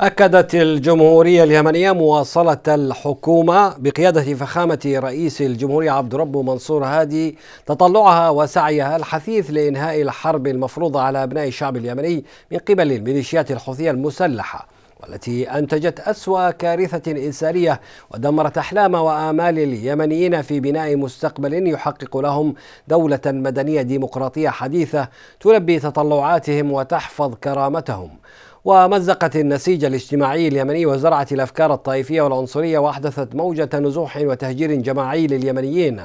أكدت الجمهورية اليمنية مواصلة الحكومة بقيادة فخامة رئيس الجمهورية عبد ربه منصور هادي تطلعها وسعيها الحثيث لإنهاء الحرب المفروضة على أبناء الشعب اليمني من قبل الميليشيات الحوثية المسلحة والتي أنتجت أسوأ كارثة إنسانية ودمرت أحلام وآمال اليمنيين في بناء مستقبل يحقق لهم دولة مدنية ديمقراطية حديثة تلبي تطلعاتهم وتحفظ كرامتهم ومزقت النسيج الاجتماعي اليمني وزرعت الافكار الطائفيه والعنصريه واحدثت موجه نزوح وتهجير جماعي لليمنيين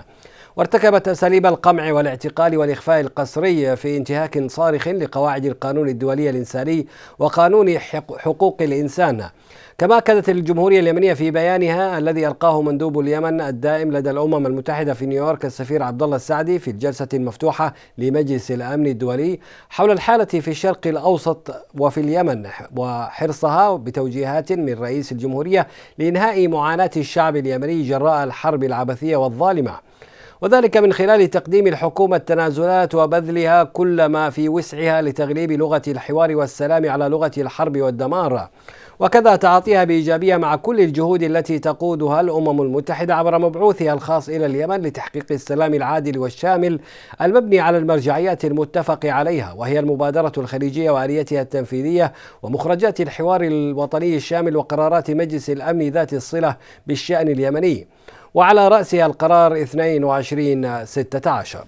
وارتكبت أساليب القمع والاعتقال والإخفاء القسري في انتهاك صارخ لقواعد القانون الدولي الإنساني وقانون حقوق الإنسان كما أكدت الجمهورية اليمنية في بيانها الذي ألقاه مندوب اليمن الدائم لدى الأمم المتحدة في نيويورك السفير عبد الله السعدي في الجلسة المفتوحة لمجلس الأمن الدولي حول الحالة في الشرق الأوسط وفي اليمن وحرصها بتوجيهات من رئيس الجمهورية لإنهاء معاناة الشعب اليمني جراء الحرب العبثية والظالمة وذلك من خلال تقديم الحكومة التنازلات وبذلها كل ما في وسعها لتغليب لغة الحوار والسلام على لغة الحرب والدمار وكذا تعاطيها بإيجابية مع كل الجهود التي تقودها الأمم المتحدة عبر مبعوثها الخاص إلى اليمن لتحقيق السلام العادل والشامل المبني على المرجعيات المتفق عليها وهي المبادرة الخليجية وآليتها التنفيذية ومخرجات الحوار الوطني الشامل وقرارات مجلس الأمن ذات الصلة بالشأن اليمني وعلى رأسها القرار 22 16